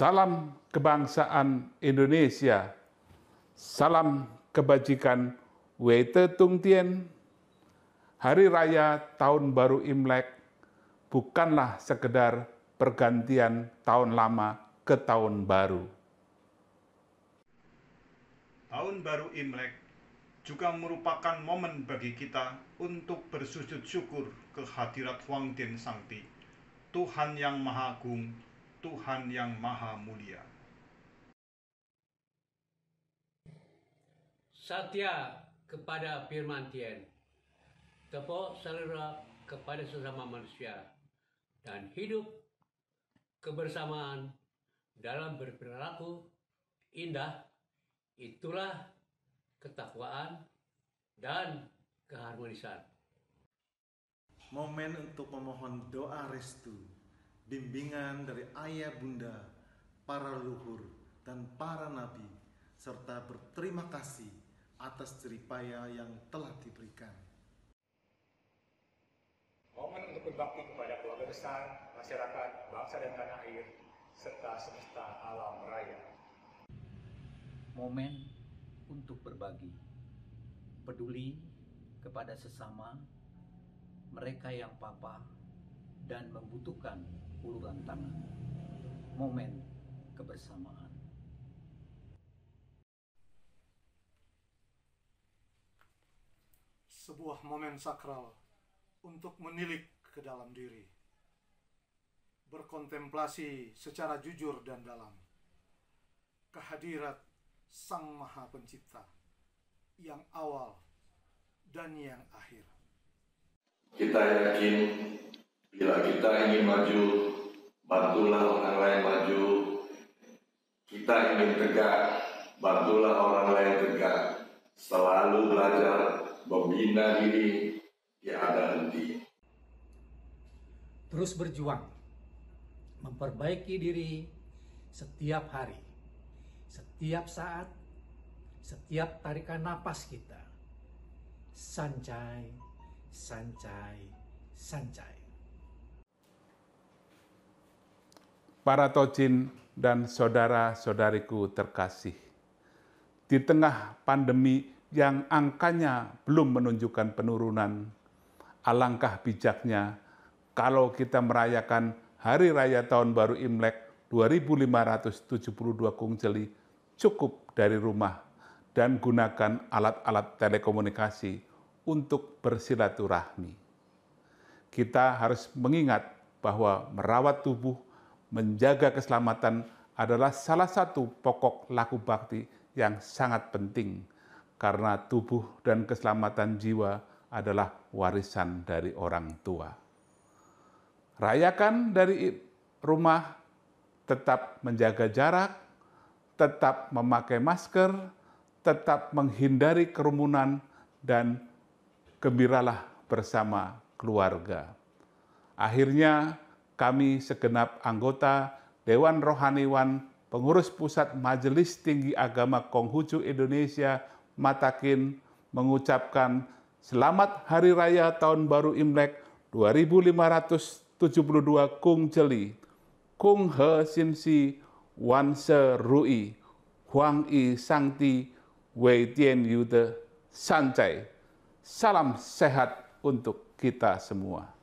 Salam kebangsaan Indonesia. Salam kebajikan Wete Tung Tien. Hari Raya Tahun Baru Imlek bukanlah sekedar pergantian tahun lama ke tahun baru. Tahun baru Imlek juga merupakan momen bagi kita untuk bersujud syukur kehadirat Huang Tien Sangti, Tuhan Yang Maha Agung Tuhan yang Maha Mulia. Satya kepada firman Tien. Tepuk selera kepada sesama manusia dan hidup kebersamaan dalam berperilaku indah itulah ketakwaan dan keharmonisan. Momen untuk memohon doa restu bimbingan dari ayah bunda, para leluhur, dan para nabi, serta berterima kasih atas ceripaya yang telah diberikan. Momen untuk berbakti kepada keluarga besar, masyarakat, bangsa dan tanah air, serta semesta alam raya. Momen untuk berbagi, peduli kepada sesama, mereka yang papa, dan membutuhkan uluran tangan. Momen kebersamaan. Sebuah momen sakral untuk menilik ke dalam diri. Berkontemplasi secara jujur dan dalam. Kehadirat Sang Maha Pencipta yang awal dan yang akhir. Kita yakin bila kita ingin maju bantulah orang lain maju. Kita ingin tegak, bantulah orang lain tegak. Selalu belajar, membina diri, tiada henti. Terus berjuang, memperbaiki diri setiap hari, setiap saat, setiap tarikan napas kita. Sancai, sancai, sancai. para tojin dan saudara-saudariku terkasih. Di tengah pandemi yang angkanya belum menunjukkan penurunan, alangkah bijaknya kalau kita merayakan Hari Raya Tahun Baru Imlek 2572 Kungceli cukup dari rumah dan gunakan alat-alat telekomunikasi untuk bersilaturahmi. Kita harus mengingat bahwa merawat tubuh menjaga keselamatan adalah salah satu pokok laku bakti yang sangat penting karena tubuh dan keselamatan jiwa adalah warisan dari orang tua. Rayakan dari rumah, tetap menjaga jarak, tetap memakai masker, tetap menghindari kerumunan, dan gembiralah bersama keluarga. Akhirnya, kami segenap anggota Dewan Rohaniwan Pengurus Pusat Majelis Tinggi Agama Konghucu Indonesia Matakin mengucapkan Selamat Hari Raya Tahun Baru Imlek 2572 Kung Jeli Kung He Sin Si Wan Se Rui Huang I Ti Wei Tian Yu De Sancai. Salam sehat untuk kita semua.